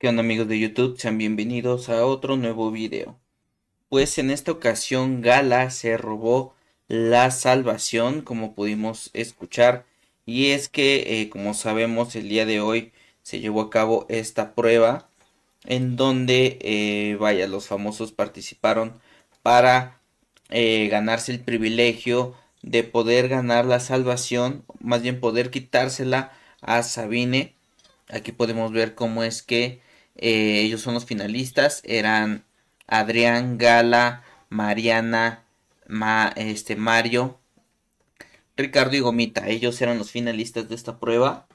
¿Qué onda amigos de YouTube? Sean bienvenidos a otro nuevo video. Pues en esta ocasión Gala se robó la salvación como pudimos escuchar. Y es que eh, como sabemos el día de hoy se llevó a cabo esta prueba en donde eh, vaya los famosos participaron para eh, ganarse el privilegio de poder ganar la salvación, más bien poder quitársela a Sabine. Aquí podemos ver cómo es que eh, ellos son los finalistas. Eran Adrián, Gala, Mariana, este, Mario, Ricardo y Gomita. Ellos eran los finalistas de esta prueba.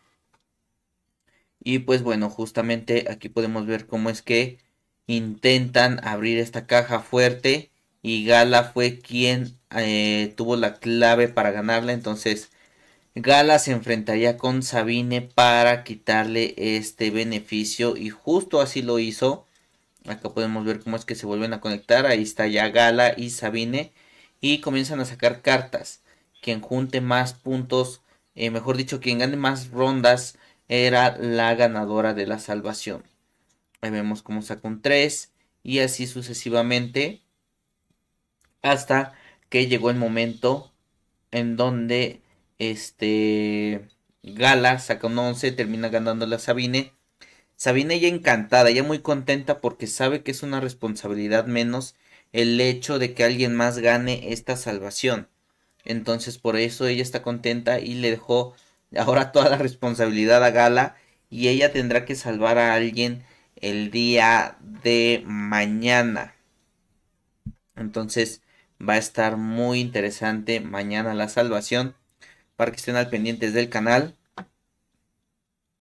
Y pues bueno, justamente aquí podemos ver cómo es que intentan abrir esta caja fuerte. Y Gala fue quien eh, tuvo la clave para ganarla. Entonces Gala se enfrentaría con Sabine para quitarle este beneficio y justo así lo hizo. Acá podemos ver cómo es que se vuelven a conectar. Ahí está ya Gala y Sabine y comienzan a sacar cartas. Quien junte más puntos, eh, mejor dicho, quien gane más rondas era la ganadora de la salvación. Ahí vemos cómo sacó un 3 y así sucesivamente hasta que llegó el momento en donde este. Gala saca un 11, termina ganándole a Sabine. Sabine ya encantada, ya muy contenta porque sabe que es una responsabilidad menos el hecho de que alguien más gane esta salvación. Entonces por eso ella está contenta y le dejó ahora toda la responsabilidad a Gala y ella tendrá que salvar a alguien el día de mañana. Entonces va a estar muy interesante mañana la salvación para que estén al pendientes del canal.